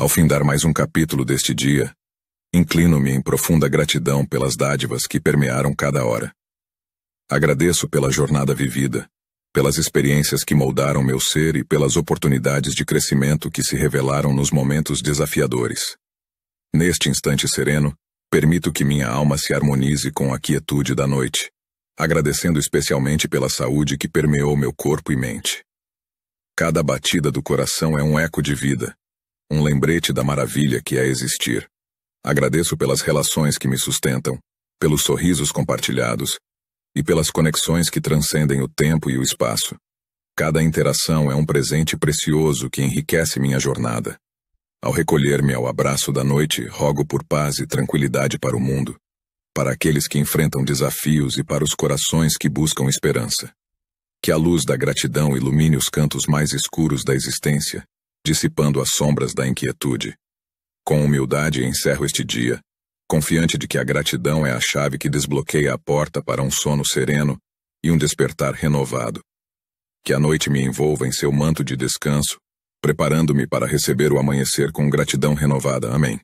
Ao findar mais um capítulo deste dia, inclino-me em profunda gratidão pelas dádivas que permearam cada hora. Agradeço pela jornada vivida, pelas experiências que moldaram meu ser e pelas oportunidades de crescimento que se revelaram nos momentos desafiadores. Neste instante sereno, permito que minha alma se harmonize com a quietude da noite, agradecendo especialmente pela saúde que permeou meu corpo e mente. Cada batida do coração é um eco de vida, um lembrete da maravilha que é existir. Agradeço pelas relações que me sustentam, pelos sorrisos compartilhados e pelas conexões que transcendem o tempo e o espaço. Cada interação é um presente precioso que enriquece minha jornada. Ao recolher-me ao abraço da noite, rogo por paz e tranquilidade para o mundo, para aqueles que enfrentam desafios e para os corações que buscam esperança. Que a luz da gratidão ilumine os cantos mais escuros da existência dissipando as sombras da inquietude. Com humildade encerro este dia, confiante de que a gratidão é a chave que desbloqueia a porta para um sono sereno e um despertar renovado. Que a noite me envolva em seu manto de descanso, preparando-me para receber o amanhecer com gratidão renovada. Amém.